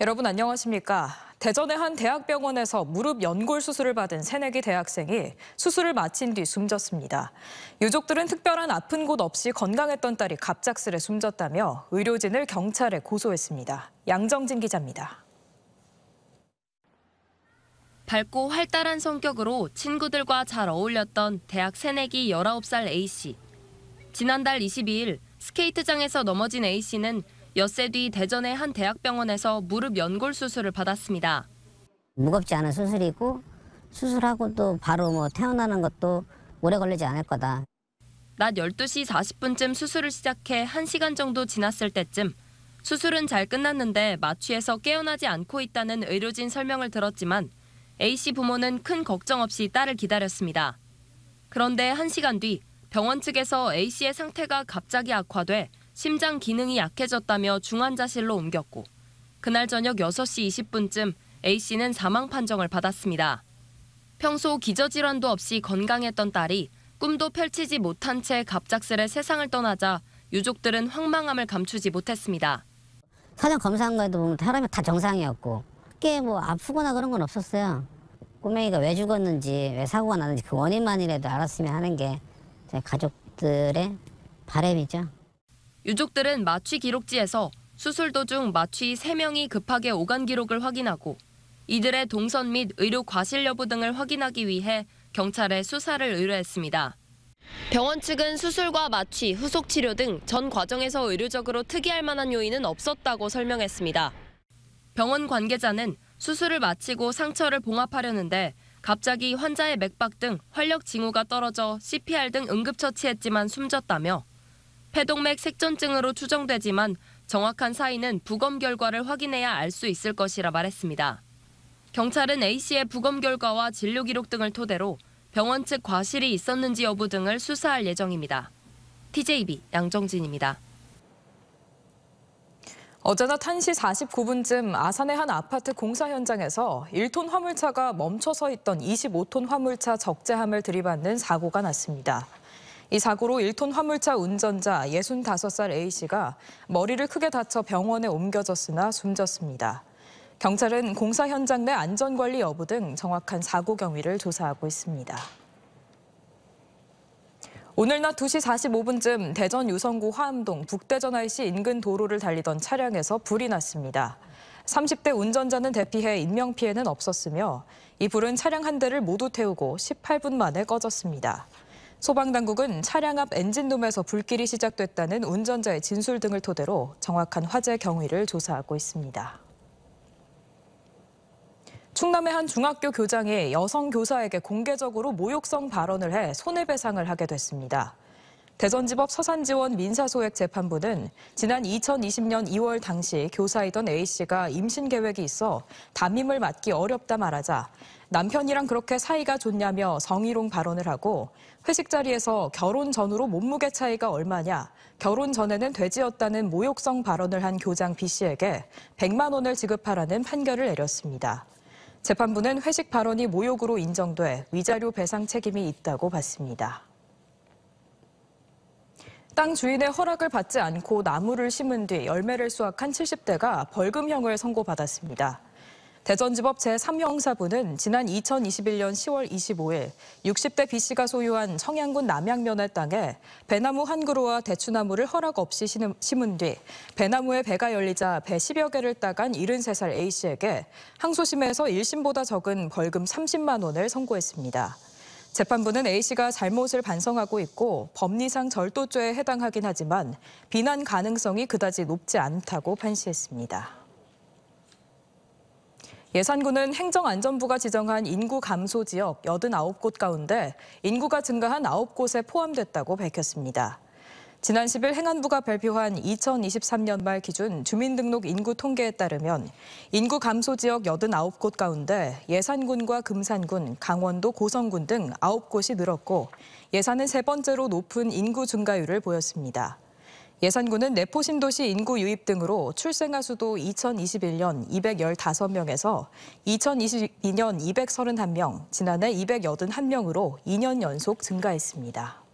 여러분 안녕하십니까? 대전의 한 대학병원에서 무릎 연골 수술을 받은 새내기 대학생이 수술을 마친 뒤 숨졌습니다. 유족들은 특별한 아픈 곳 없이 건강했던 딸이 갑작스레 숨졌다며 의료진을 경찰에 고소했습니다. 양정진 기자입니다. 밝고 활달한 성격으로 친구들과 잘 어울렸던 대학 새내기 19살 A씨. 지난달 22일 스케이트장에서 넘어진 A씨는 엿새 뒤 대전의 한 대학병원에서 무릎 연골 수술을 받았습니다. 무겁지 않은 수술이고 수술하고 또 바로 뭐 태어나는 것도 오래 걸리지 않을 거다. 낮 12시 40분쯤 수술을 시작해 1시간 정도 지났을 때쯤 수술은 잘 끝났는데 마취에서 깨어나지 않고 있다는 의료진 설명을 들었지만 A씨 부모는 큰 걱정 없이 딸을 기다렸습니다. 그런데 1시간 뒤 병원 측에서 A씨의 상태가 갑자기 악화돼 심장 기능이 약해졌다며 중환자실로 옮겼고 그날 저녁 6시 20분쯤 A씨는 사망 판정을 받았습니다. 평소 기저질환도 없이 건강했던 딸이 꿈도 펼치지 못한 채 갑작스레 세상을 떠나자 유족들은 황망함을 감추지 못했습니다. 사전 검사한 거에도 사람이 다 정상이었고 크게 뭐 아프거나 그런 건 없었어요. 꼬맹이가 왜 죽었는지 왜 사고가 났는지 그 원인만이라도 알았으면 하는 게 제 가족들의 바람이죠. 유족들은 마취 기록지에서 수술 도중 마취 3명이 급하게 오간 기록을 확인하고 이들의 동선 및 의료 과실 여부 등을 확인하기 위해 경찰에 수사를 의뢰했습니다. 병원 측은 수술과 마취, 후속 치료 등 전 과정에서 의료적으로 특이할 만한 요인은 없었다고 설명했습니다. 병원 관계자는 수술을 마치고 상처를 봉합하려는데 갑자기 환자의 맥박 등 활력 징후가 떨어져 CPR 등 응급처치했지만 숨졌다며 폐동맥 색전증으로 추정되지만 정확한 사인은 부검 결과를 확인해야 알 수 있을 것이라 말했습니다. 경찰은 A씨의 부검 결과와 진료 기록 등을 토대로 병원 측 과실이 있었는지 여부 등을 수사할 예정입니다. TJB 양정진입니다. 어제낮 1시 49분쯤 아산의 한 아파트 공사 현장에서 1톤 화물차가 멈춰서 있던 25톤 화물차 적재함을 들이받는 사고가 났습니다. 이 사고로 1톤 화물차 운전자 65살 A씨가 머리를 크게 다쳐 병원에 옮겨졌으나 숨졌습니다. 경찰은 공사 현장 내 안전관리 여부 등 정확한 사고 경위를 조사하고 있습니다. 오늘 낮 2시 45분쯤 대전 유성구 화암동 북대전 IC 인근 도로를 달리던 차량에서 불이 났습니다. 30대 운전자는 대피해 인명피해는 없었으며 이 불은 차량 한 대를 모두 태우고 18분 만에 꺼졌습니다. 소방당국은 차량 앞 엔진룸에서 불길이 시작됐다는 운전자의 진술 등을 토대로 정확한 화재 경위를 조사하고 있습니다. 충남의 한 중학교 교장이 여성 교사에게 공개적으로 모욕성 발언을 해 손해배상을 하게 됐습니다. 대전지법 서산지원 민사소액재판부는 지난 2020년 2월 당시 교사이던 A씨가 임신 계획이 있어 담임을 맡기 어렵다 말하자 남편이랑 그렇게 사이가 좋냐며 성희롱 발언을 하고 회식 자리에서 결혼 전으로 몸무게 차이가 얼마냐, 결혼 전에는 돼지였다는 모욕성 발언을 한 교장 B씨에게 100만 원을 지급하라는 판결을 내렸습니다. 재판부는 회식 발언이 모욕으로 인정돼 위자료 배상 책임이 있다고 봤습니다. 땅 주인의 허락을 받지 않고 나무를 심은 뒤 열매를 수확한 70대가 벌금형을 선고받았습니다. 대전지법 제3형사부는 지난 2021년 10월 25일 60대 B씨가 소유한 청양군 남양면의 땅에 배나무 한 그루와 대추나무를 허락 없이 심은 뒤 배나무에 배가 열리자 배 10여 개를 따간 73살 A씨에게 항소심에서 1심보다 적은 벌금 30만 원을 선고했습니다. 재판부는 A씨가 잘못을 반성하고 있고 법리상 절도죄에 해당하긴 하지만 비난 가능성이 그다지 높지 않다고 판시했습니다. 예산구는 행정안전부가 지정한 인구 감소 지역 89곳 가운데 인구가 증가한 9곳에 포함됐다고 밝혔습니다. 지난 10일 행안부가 발표한 2023년 말 기준 주민등록 인구 통계에 따르면 인구 감소 지역 89곳 가운데 예산군과 금산군, 강원도 고성군 등 9곳이 늘었고 예산은 세 번째로 높은 인구 증가율을 보였습니다. 예산군은 내포 신도시 인구 유입 등으로 출생아 수도 2021년 215명에서 2022년 231명, 지난해 281명으로 2년 연속 증가했습니다.